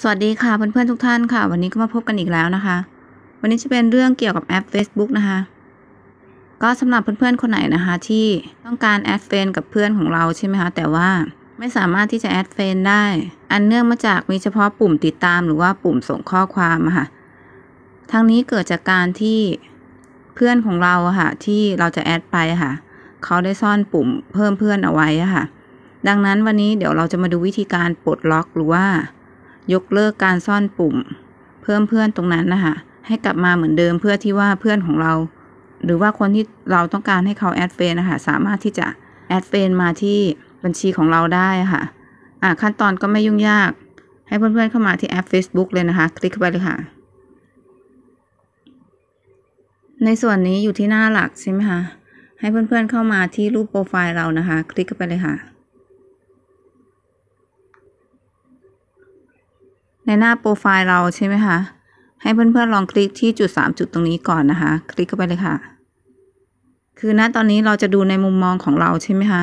สวัสดีค่ะเพื่อนๆทุกท่านค่ะ วันนี้ก็มาพบกันอีกแล้วนะคะ วันนี้จะเป็นเรื่องเกี่ยวกับแอป Facebook นะคะ ก็สำหรับเพื่อนๆ คนไหนนะคะ ที่ต้องการแอดเฟนกับเพื่อนของเราใช่ไหมคะ แต่ว่าไม่สามารถที่จะแอดเฟนได้ อันเนื่องมาจากมีเฉพาะปุ่มติดตามหรือว่าปุ่มส่งข้อความค่ะทั้งนี้เกิดจากการที่เพื่อนของเราค่ะที่เราจะแอดไปค่ะเขาได้ซ่อนปุ่มเพิ่มเพื่อนเอาไว้ค่ะดังนั้นวันนี้เดี๋ยวเราจะมาดูวิธีการปลดล็อกหรือว่ายกเลิกการซ่อนปุ่ม เพิ่มเพื่อน ตรงนั้นนะคะให้กลับมาเหมือนเดิมเพื่อที่ว่าเพื่อนของเรา หรือว่าคนที่เราต้องการให้เขาแอดเฟนนะคะสามารถที่จะแอดเฟนมาที่บัญชีของเราได้ค่ะ อ่ะขั้นตอนก็ไม่ยุ่งยาก ให้เพื่อนๆเข้ามาที่แอป Facebook เลยนะคะคลิกเข้าไปเลยค่ะในส่วนนี้อยู่ที่หน้าหลัก ใช่ไหมคะให้เพื่อนๆเข้ามาที่รูปโปรไฟล์เรานะคะคลิกเข้าไปเลยค่ะในหน้าโปรไฟล์เราใช่ไหมคะ ให้เพื่อนๆลองคลิกที่จุดสามจุดตรงนี้ก่อนนะคะ คลิกเข้าไปเลยค่ะ คือณตอนนี้เราจะดูในมุมมองของเราใช่ไหมคะ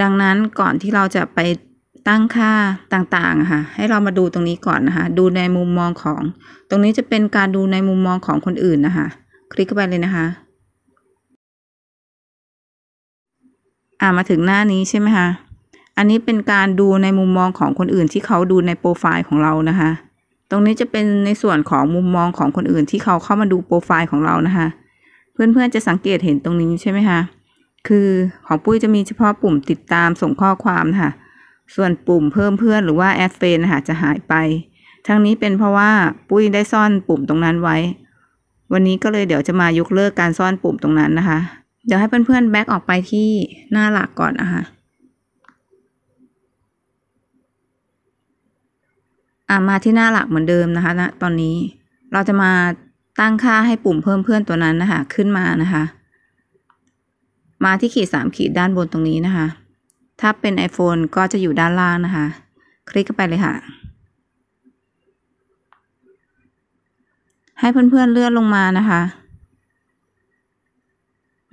ดังนั้นก่อนที่เราจะไปตั้งค่าต่างๆค่ะ ให้เรามาดูตรงนี้ก่อนนะคะ ดูในมุมมองของ ตรงนี้จะเป็นการดูในมุมมองของคนอื่นนะคะ คลิกเข้าไปเลยนะคะ อ่ามาถึงหน้านี้ใช่ไหมคะอันนี้เป็นการดูในมุมมองของคนอื่นที่เขาดูในโปรไฟล์ของเรานะคะ ตรงนี้จะเป็นในส่วนของมุมมองของคนอื่นที่เขาเข้ามาดูโปรไฟล์ของเรานะคะเพื่อนๆจะสังเกตเห็นตรงนี้ใช่ไหมคะคือของปุ้ยจะมีเฉพาะปุ่มติดตามส่งข้อความค่ะส่วนปุ่มเพิ่มเพื่อนหรือว่า แอดเฟนนะคะจะหายไป ทั้งนี้เป็นเพราะว่าปุ้ยได้ซ่อนปุ่มตรงนั้นไว้ วันนี้ก็เลยเดี๋ยวจะมายกเลิกการซ่อนปุ่มตรงนั้นนะคะ เดี๋ยวให้เพื่อนๆแบ็กออกไปที่หน้าหลักก่อนนะคะอามาที่หน้าหลักเหมือนเดิมนะคะนะตอนนี้เราจะมาตั้งค่าให้ปุ่มเพิ่มเพื่อนตัวนั้นนะคะขึ้นมานะคะ มาที่ขีดสามขีดด้านบนตรงนี้นะคะ ถ้าเป็น iPhone ก็จะอยู่ด้านล่างนะคะ คลิกเข้าไปเลยค่ะ ให้เพื่อนเพื่อนเลื่อนลงมานะคะ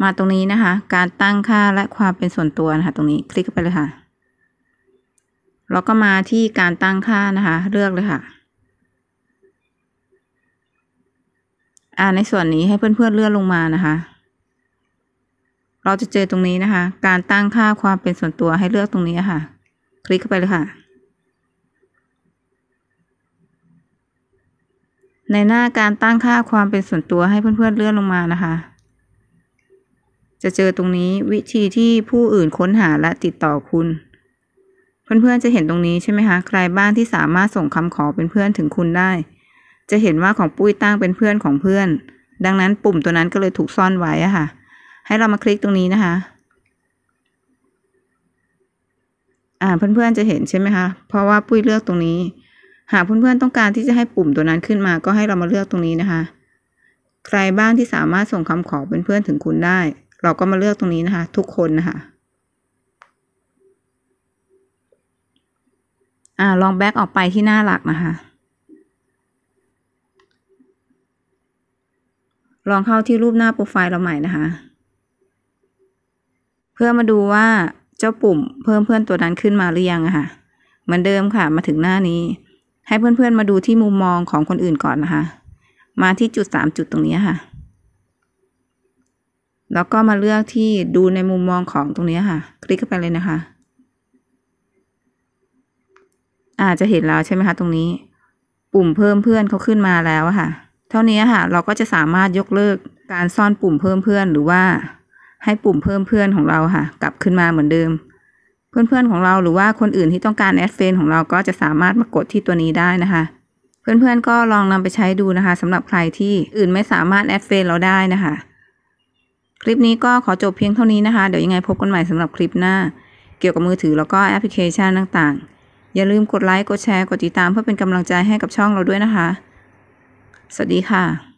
มาตรงนี้นะคะ การตั้งค่าและความเป็นส่วนตัวนะคะตรงนี้ คลิกเข้าไปเลยค่ะเราก็มาที่การตั้งค่านะคะ เลือกเลยค่ะ อ่าในส่วนนี้ให้เพื่อนๆเลื่อนลงมานะคะ เราจะเจอตรงนี้นะคะ การตั้งค่าความเป็นส่วนตัวให้เลือกตรงนี้ค่ะ คลิกเข้าไปเลยค่ะ ในหน้าการตั้งค่าความเป็นส่วนตัวให้เพื่อนๆ เลื่อนลงมานะคะ จะเจอตรงนี้วิธีที่ผู้อื่นค้นหาและติดต่อคุณเพื่อนๆจะเห็นตรงนี้ใช่ไหมคะใครบ้างที่สามารถส่งคำขอเป็นเพื่อนถึงคุณได้ จะเห็นว่าของปุ้ยตั้งเป็นเพื่อนของเพื่อน ดังนั้นปุ่มตัวนั้นก็เลยถูกซ่อนไว้อะค่ะ ให้เรามาคลิกตรงนี้นะคะอ่า เพื่อนๆจะเห็นใช่ไหมคะเพราะว่าปุ้ยเลือกตรงนี้ หากเพื่อนๆต้องการที่จะให้ปุ่มตัวนั้นขึ้นมา ก็ให้เรามาเลือกตรงนี้นะคะ ใครบ้างที่สามารถส่งคำขอเป็นเพื่อนถึงคุณได้ เราก็มาเลือกตรงนี้นะคะทุกคนนะคะอ่าลองแบ็กออกไปที่หน้าหลักนะคะ ลองเข้าที่รูปหน้าโปรไฟล์เราใหม่นะคะ เพื่อมาดูว่าเจ้าปุ่มเพิ่มเพื่อนตัวนั้นขึ้นมาหรือยังอะคะ่ะ เหมือนเดิมค่ะมาถึงหน้านี้ ให้เพื่อนๆมาดูที่มุมมองของคนอื่นก่อนนะคะ มาที่จุดสามจุดตรงนี้ค่ะ แล้วก็มาเลือกที่ดูในมุมมองของตรงนี้ค่ะ คลิกเข้าไปเลยนะคะอาจจะเห็นแล้วใช่ไหมคะตรงนี้ ปุ่มเพิ่มเพื่อนเขาขึ้นมาแล้วค่ะ เท่านี้ค่ะ เราก็จะสามารถยกเลิกการซ่อนปุ่มเพิ่มเพื่อนหรือว่า ให้ปุ่มเพิ่มเพื่อนของเราค่ะ กลับขึ้นมาเหมือนเดิม เพื่อนๆของเราหรือว่าคนอื่นที่ต้องการแอดเฟนของเราก็จะสามารถมากดที่ตัวนี้ได้นะคะ เพื่อนๆก็ลองนำไปใช้ดูนะคะ สำหรับใครที่อื่นไม่สามารถแอดเฟนเราได้นะคะคลิปนี้ก็ขอจบเพียงเท่านี้นะคะ เดี๋ยวยังไงพบกันใหม่สำหรับคลิปหน้าเกี่ยวกับมือถือแล้วก็แอปพลิเคชันต่างๆอย่าลืมกดไลค์ กดแชร์ กดติดตามเพื่อเป็นกำลังใจให้กับช่องเราด้วยนะคะ สวัสดีค่ะ